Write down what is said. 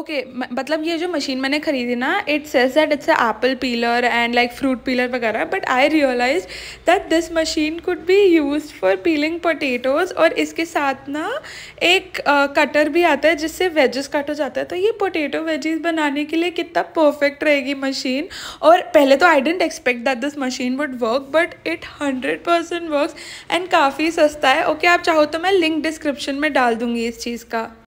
okay मतलब ये जो मशीन मैंने खरीदी ना it says that it's a apple peeler and like fruit peeler वगैरह but I realise that this machine could be use for peeling potatoes और इसके साथ ना एक कटर uh, भी आता है जिससे वेजेस कट हो जाता है तो ये पोटेटो वेजेस बनाने के लिए कितना परफेक्ट रहेगी मशीन और पहले तो I didn't expect that this machine would work but it hundred percent work and काफ़ी सस्ता है ओके okay, आप चाहो तो मैं लिंक डिस्क्रिप्शन में डाल दूंगी इस चीज़ का